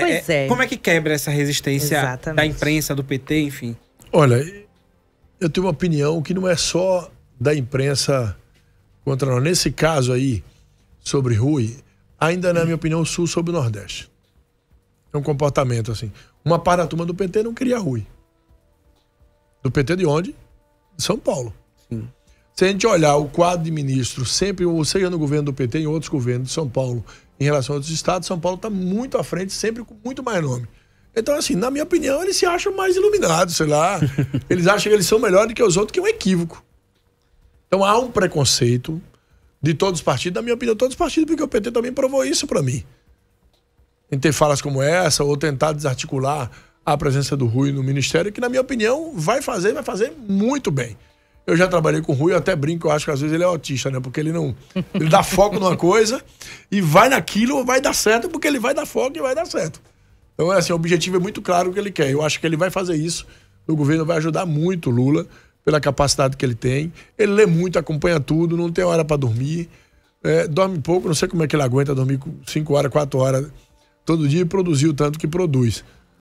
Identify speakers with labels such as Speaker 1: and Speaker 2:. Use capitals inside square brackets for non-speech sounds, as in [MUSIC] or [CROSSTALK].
Speaker 1: É, pois é, é. Como é que quebra essa resistência Exatamente. da imprensa, do PT, enfim? Olha, eu tenho uma opinião que não é só da imprensa contra nós. Nesse caso aí, sobre Rui, ainda na é minha opinião, o Sul sobre o Nordeste. É um comportamento assim. Uma para turma do PT não queria Rui. Do PT de onde? De São Paulo. Se a gente olhar o quadro de ministros, sempre, ou seja no governo do PT, em outros governos de São Paulo, em relação a outros estados, São Paulo está muito à frente, sempre com muito mais nome. Então, assim, na minha opinião, eles se acham mais iluminados, sei lá. [LAUGHS] Eles acham que eles são melhores do que os outros, que é um equívoco. Então, há um preconceito de todos os partidos, na minha opinião, todos os partidos, porque o PT também provou isso para mim. Em ter falas como essa, ou tentar desarticular a presença do Rui no ministério, que, na minha opinião, vai fazer, vai fazer muito bem. Eu já trabalhei com o Rui, eu até brinco, eu acho que às vezes ele é autista, né? Porque ele não. Ele dá foco numa coisa e vai naquilo, vai dar certo, porque ele vai dar foco e vai dar certo. Então, é assim, o objetivo é muito claro o que ele quer. Eu acho que ele vai fazer isso. O governo vai ajudar muito o Lula pela capacidade que ele tem. Ele lê muito, acompanha tudo, não tem hora para dormir. É, dorme pouco, não sei como é que ele aguenta dormir 5 horas, 4 horas todo dia e produzir o tanto que produz.